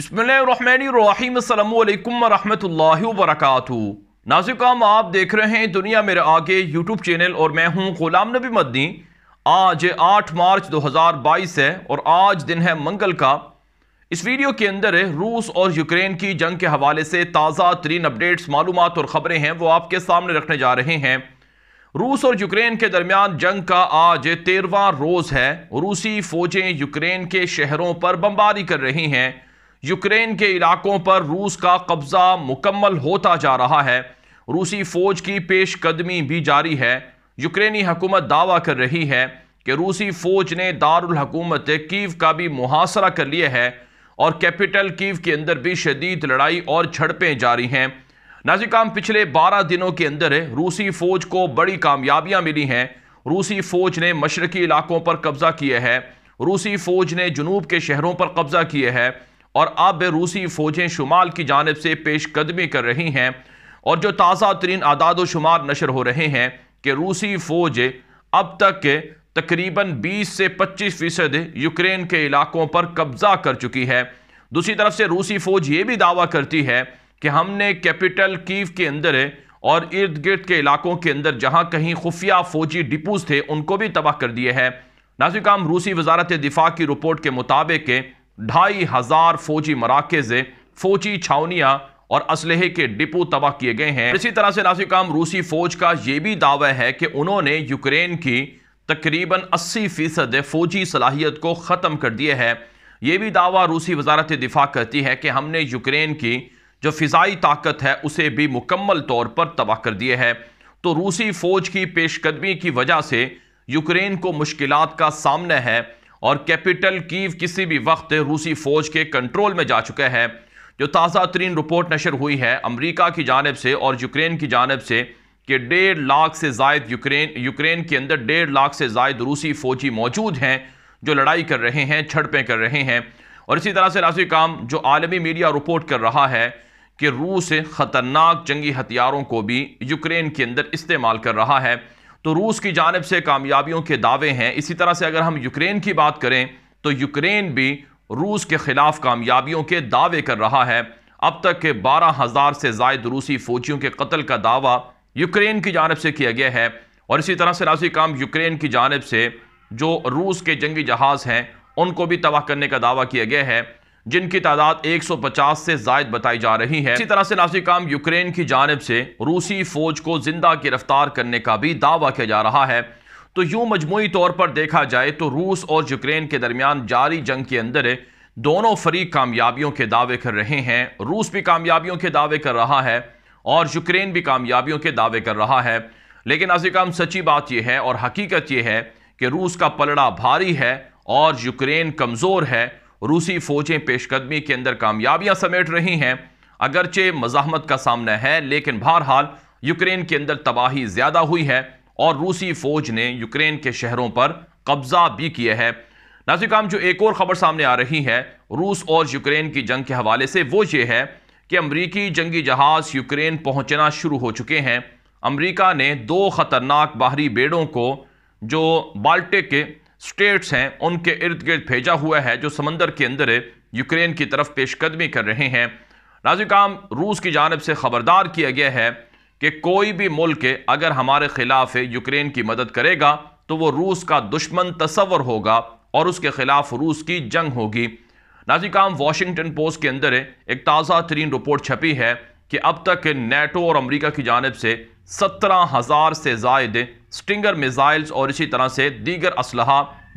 बिस्मिल्लाम वरहमतुल्लाहि वरक नाजिकाम आप देख रहे हैं दुनिया मेरे आगे यूट्यूब चैनल और मैं हूं गुलाम नबी मद्दी आज 8 मार्च 2022 है और आज दिन है मंगल का इस वीडियो के अंदर रूस और यूक्रेन की जंग के हवाले से ताज़ा तरीन अपडेट्स मालूम और ख़बरें हैं वो आपके सामने रखने जा रहे हैं रूस और यूक्रेन के दरमियान जंग का आज तेरवा रोज़ है रूसी फ़ौजें यूक्रेन के शहरों पर बमबारी कर रही हैं यूक्रेन के इलाकों पर रूस का कब्जा मुकम्मल होता जा रहा है रूसी फौज की पेशकदमी भी जारी है यूक्रेनी हुकूमत दावा कर रही है कि रूसी फौज ने दारुल कीव का भी मुहासरा कर लिया है और कैपिटल कीव के अंदर भी शदीद लड़ाई और झड़पें जारी हैं नाजिकाम पिछले बारह दिनों के अंदर रूसी फौज को बड़ी कामयाबियां मिली हैं रूसी फौज ने मशरकी इलाकों पर कब्जा किया है रूसी फौज ने जुनूब के शहरों पर कब्जा किया है और अब रूसी फ़ौजें शुमाल की जानब से पेशकदमी कर रही हैं और जो ताज़ा तरीन आदाद शुमार नशर हो रहे हैं कि रूसी फ़ौज अब तक तकरीबन 20 से 25 फ़ीसद यूक्रेन के इलाकों पर कब्ज़ा कर चुकी है दूसरी तरफ से रूसी फ़ौज ये भी दावा करती है कि हमने कैपिटल कीव के अंदर और इर्द गिर्द के इलाकों के अंदर जहाँ कहीं खुफिया फ़ौजी डिपूज थे उनको भी तबाह कर दिए हैं नाजिक रूसी वजारत दिफा की रिपोर्ट के मुताबिक ढाई हजार फौजी मराकज फौजी छावनियां और असलहे के डिपो तबाह किए गए हैं इसी तरह से काम रूसी फौज का यह भी दावा है कि उन्होंने यूक्रेन की तकरीबन 80 फीसद फौजी सलाहियत को ख़त्म कर दिया है ये भी दावा रूसी वजारत दिफा करती है कि हमने यूक्रेन की जो फ़िज़ाई ताकत है उसे भी मुकम्मल तौर पर तबाह कर दिया है तो रूसी फ़ौज की पेशकदमी की वजह से यूक्रेन को मुश्किल का सामना है और कैपिटल कीव किसी भी वक्त रूसी फौज के कंट्रोल में जा चुका है जो ताज़ा तरीन रिपोर्ट नशर हुई है अमरीका की जानब से और यूक्रेन की जानब से कि डेढ़ लाख से जायद यूक्रेन यूक्रेन के अंदर डेढ़ लाख से जायद रूसी फौजी मौजूद हैं जो लड़ाई कर रहे हैं झड़पें कर रहे हैं और इसी तरह से राशि काम जो आलमी मीडिया रिपोर्ट कर रहा है कि रूस ख़तरनाक जंगी हथियारों को भी यूक्रेन के अंदर इस्तेमाल कर रहा है तो रूस की जानब से कामयाबियों के दावे हैं इसी तरह से अगर हम यूक्रेन की बात करें तो यूक्रेन भी रूस के खिलाफ कामयाबियों के दावे कर रहा है अब तक के बारह हज़ार से जायद रूसी फौजियों के कत्ल का दावा यूक्रेन की जानब से किया गया है और इसी तरह से राशि काम यूक्रेन की जानब से जो रूस के जंगी जहाज़ हैं उनको भी तबाह करने का दावा किया गया है जिनकी तादाद 150 से जायद बताई जा रही है इसी तरह से नासिक काम यूक्रेन की जानब से रूसी फौज को जिंदा गिरफ्तार करने का भी दावा किया जा रहा है तो यूं मजमू तौर पर देखा जाए तो रूस और यूक्रेन के दरमियान जारी जंग के अंदर दोनों फरीक कामयाबियों के दावे कर रहे हैं रूस भी कामयाबियों के दावे कर रहा है और यूक्रेन भी कामयाबियों के दावे कर रहा है लेकिन नाजिक काम सच्ची बात यह है और हकीकत यह है कि रूस का पलड़ा भारी है और यूक्रेन कमज़ोर है रूसी फौजें पेशकदमी के अंदर कामयाबियां समेट रही हैं अगरचे मजामत का सामना है लेकिन बहरहाल यूक्रेन के अंदर तबाही ज़्यादा हुई है और रूसी फौज ने यूक्रेन के शहरों पर कब्जा भी किया है नाजिकाम जो एक और ख़बर सामने आ रही है रूस और यूक्रेन की जंग के हवाले से वो ये है कि अमरीकी जंगी जहाज़ यूक्रेन पहुँचना शुरू हो चुके हैं अमरीका ने दो ख़तरनाक बाहरी बेड़ों को जो बाल्टिक स्टेट्स हैं उनके इर्द गिर्द भेजा हुआ है जो समंदर के अंदर यूक्रेन की तरफ पेशकदमी कर रहे हैं नाजिकाम रूस की जानब से ख़बरदार किया गया है कि कोई भी मुल्क अगर हमारे ख़िलाफ़ यूक्रेन की मदद करेगा तो वो रूस का दुश्मन तस्वर होगा और उसके ख़िलाफ़ रूस की जंग होगी नाजिकाम वाशिंगटन पोस्ट के अंदर एक ताज़ा तरीन रिपोर्ट छपी है कि अब तक नेटो और अमरीका की जानब से सत्रह हज़ार से जायद स्टिंगर मिज़ाइल्स और इसी तरह से दीगर इसल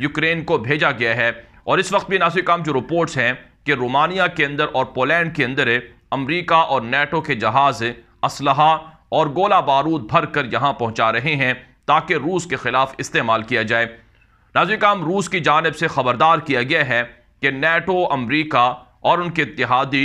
यूक्रेन को भेजा गया है और इस वक्त भी नासिक काम जो रिपोर्ट्स हैं कि रोमानिया के अंदर और पोलैंड के अंदर अमरीका और नेटो के जहाज़ असलहा और गोला बारूद भर कर यहाँ पहुँचा रहे हैं ताकि रूस के ख़िलाफ़ इस्तेमाल किया जाए नाजिकाम रूस की जानब से ख़बरदार किया गया है कि नेटो अमरीका और उनके इतिहादी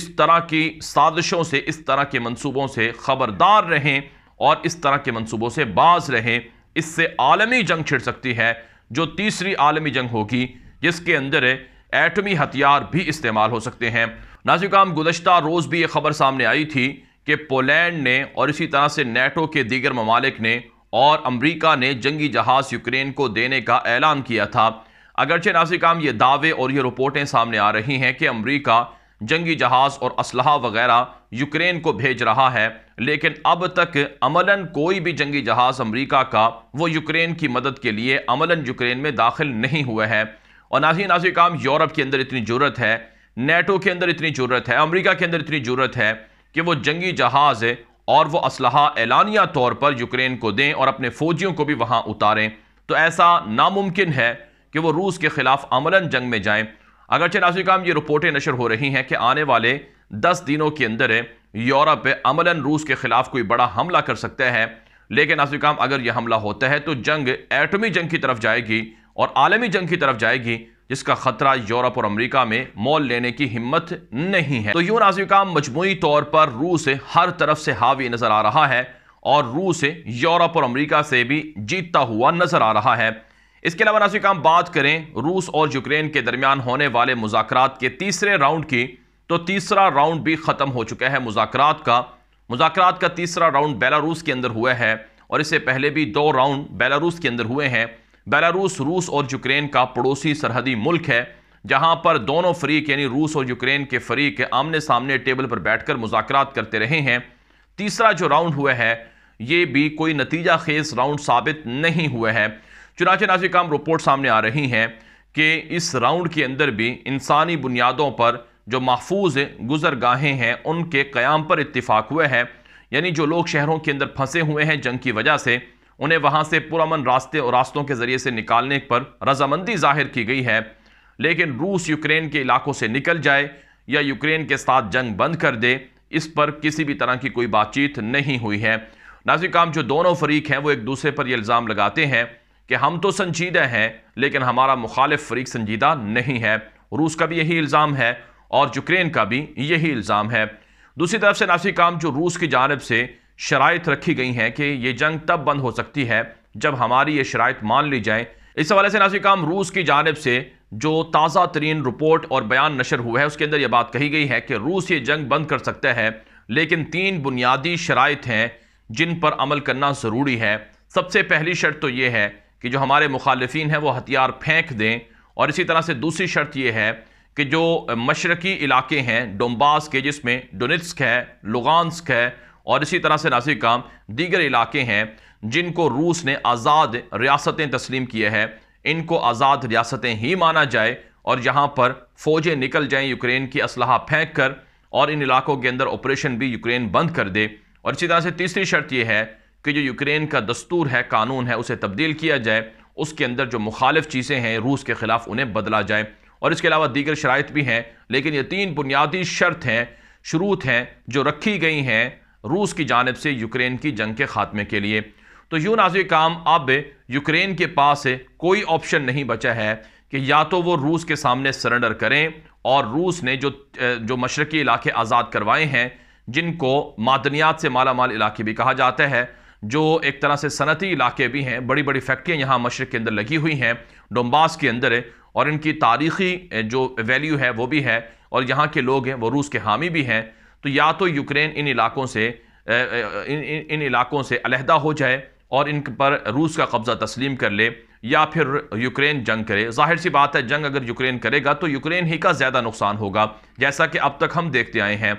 इस तरह की साजिशों से इस तरह के मनसूबों से ख़बरदार रहें और इस तरह के मनसूबों से बाज रहें इससे आलमी जंग छिड़ सकती है जो तीसरी आलमी जंग होगी जिसके अंदर एटमी हथियार भी इस्तेमाल हो सकते हैं नाजिकाम गुजशत रोज़ भी ये खबर सामने आई थी कि पोलैंड ने और इसी तरह से नेटो के दीगर ममालिक ने और अमरीका ने जंगी जहाज़ यूक्रेन को देने का ऐलान किया था अगरचे नाजिकाम ये दावे और ये रिपोर्टें सामने आ रही हैं कि अमरीका जंगी जहाज और इसल वगैरह यूक्रेन को भेज रहा है लेकिन अब तक अमलन कोई भी जंगी जहाज अमरीका का वो यूक्रेन की मदद के लिए अमलन यूक्रेन में दाखिल नहीं हुए हैं और नाजी नाजी काम यूरोप के अंदर इतनी ज़रूरत है नेटो के अंदर इतनी ज़रूरत है अमरीका के अंदर इतनी ज़रूरत है कि वो जंगी जहाज और वह इसल एलानिया तौर पर यूक्रेन को दें और अपने फौजियों को भी वहाँ उतारें तो ऐसा नामुमकिन है कि वो रूस के ख़िलाफ़ अमला जंग में जाएँ अगरचे नाजी काम ये रिपोर्टें नशर हो रही हैं कि आने वाले दस दिनों के अंदर यूरोप अमलन रूस के खिलाफ कोई बड़ा हमला कर सकता है लेकिन नाजी काम अगर यह हमला होता है तो जंग एटमी जंग की तरफ जाएगी और आलमी जंग की तरफ जाएगी जिसका खतरा यूरोप और अमेरिका में मोल लेने की हिम्मत नहीं है तो यूं नाजी काम मजमू तौर पर रूस हर तरफ से हावी नजर आ रहा है और रूस यूरोप और अमेरिका से भी जीतता हुआ नजर आ रहा है इसके अलावा नाजिक हम बात करें रूस और यूक्रेन के दरमियान होने वाले मुजाकर के तीसरे राउंड की तो तीसरा राउंड भी ख़त्म हो चुका है मुजाकर का मुजाकर का तीसरा राउंड बेलारूस के अंदर हुआ है और इससे पहले भी दो राउंड बेलारूस के अंदर हुए हैं बेलारूस रूस और यूक्रेन का पड़ोसी सरहदी मुल्क है जहां पर दोनों फरीक यानी रूस और यूक्रेन के फरीक आमने सामने टेबल पर बैठकर मुजाकर करते रहे हैं तीसरा जो राउंड हुआ है ये भी कोई नतीजा खेज राउंड साबित नहीं हुआ है चुनाचे नाजी काम रिपोर्ट सामने आ रही हैं कि इस राउंड के अंदर भी इंसानी बुनियादों पर जो महफूज गुजर गाहें हैं उनके क़्याम पर इतफ़ाक़ हुए हैं यानी जो लोग शहरों के अंदर फंसे हुए हैं जंग की वजह से उन्हें वहाँ से पुरान रास्ते और रास्तों के ज़रिए से निकालने पर रजामंदी जाहिर की गई है लेकिन रूस यूक्रेन के इलाकों से निकल जाए या यूक्रेन के साथ जंग बंद कर दे इस पर किसी भी तरह की कोई बातचीत नहीं हुई है नाजिकाम जो दोनों फरीक हैं वो एक दूसरे पर ये इल्ज़ाम लगाते हैं कि हम तो संजीदा हैं लेकिन हमारा मुखालिफ फरीक संजीदा नहीं है रूस का भी यही इल्ज़ाम है और यूक्रेन का भी यही इल्ज़ाम है दूसरी तरफ से नासिक काम जो रूस की जानब से शराइ रखी गई हैं कि ये जंग तब बंद हो सकती है जब हमारी ये शराइ मान ली जाए इस हवाले से नासिक काम रूस की जानब से जो ताज़ा तरीन रिपोर्ट और बयान नशर हुआ है उसके अंदर यह बात कही गई है कि रूस ये जंग बंद कर सकता है लेकिन तीन बुनियादी शराइ हैं जिन पर अमल करना ज़रूरी है सबसे पहली शर्त तो ये है कि जो हमारे मुखालफी हैं वो हथियार फेंक दें और इसी तरह से दूसरी शर्त यह है कि जो मशरकी इलाके हैं डोम्बास के जिसमें डोनिस्क है लुगानस्क है और इसी तरह से नासिक काम दीगर इलाके हैं जिनको रूस ने आज़ाद रियासतें तस्लीम किए हैं इनको आज़ाद रियासतें ही माना जाए और यहाँ पर फ़ौजें निकल जाएं यूक्रेन की असलाह फेंक कर और इन इलाकों के अंदर ऑपरेशन भी यूक्रेन बंद कर दे और इसी तरह से तीसरी शर्त यह है कि जो यूक्रेन का दस्तूर है कानून है उसे तब्दील किया जाए उसके अंदर जो मुखालिफ चीज़ें हैं रूस के ख़िलाफ़ उन्हें बदला जाए और इसके अलावा दीगर शराइ भी हैं लेकिन ये तीन बुनियादी शर्त हैं शुरूत हैं जो रखी गई हैं रूस की जानब से यूक्रेन की जंग के ख़ात्मे के लिए तो यू नाजिर काम अब यूक्रेन के पास कोई ऑप्शन नहीं बचा है कि या तो वो रूस के सामने सरेंडर करें और रूस ने जो जो मशरक़ी इलाके आज़ाद करवाए हैं जिनको मादनियात से माला माल इलाके भी कहा जाता है जो एक तरह से सनती इलाके भी हैं बड़ी बड़ी फैक्ट्रियाँ यहाँ मशरक़ के अंदर लगी हुई हैं डोम्बास के अंदर है और इनकी तारीखी जो वैल्यू है वो भी है और यहाँ के लोग हैं वो रूस के हामी भी हैं तो या तो यूक्रेन इन इलाकों से इन इन, इन इलाकों से अलहदा हो जाए और इन पर रूस का कब्ज़ा तस्लीम कर ले या फिर यूक्रेन जंग करे जाहिर सी बात है जंग अगर यूक्रेन करेगा तो यूक्रेन ही का ज़्यादा नुकसान होगा जैसा कि अब तक हम देखते आए हैं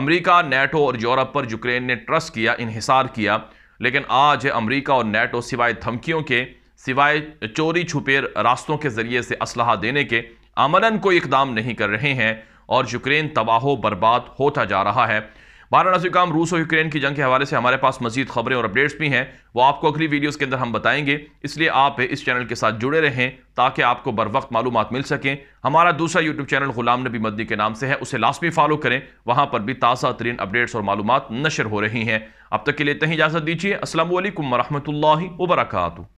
अमेरिका नेटो और यूरोप पर यूक्रेन ने ट्रस्ट किया इहिसार किया लेकिन आज अमरीका और नेटो सिवाय धमकियों के सिवाय चोरी छुपे रास्तों के ज़रिए से असलाह देने के अमलन कोई इकदाम नहीं कर रहे हैं और यूक्रेन तबाह बर्बाद होता जा रहा है वाराणसी काम रूस और यूक्रेन की जंग के हवाले से हमारे पास मजीद खबरें और अपडेट्स भी हैं वो आपको अगली वीडियोस के अंदर हम बताएंगे इसलिए आप इस चैनल के साथ जुड़े रहें ताकि आपको बर वक्त मालूम मिल सकें हमारा दूसरा यूट्यूब चैनल गुलाम नबी मदनी के नाम से है उसे लाजमी फॉलो करें वहाँ पर भी ताज़ा तरीन अपडेट्स और मालूम नशर हो रही हैं अब तक के लिए इतना ही इजाज़त दीजिए असल वरहमल वर्का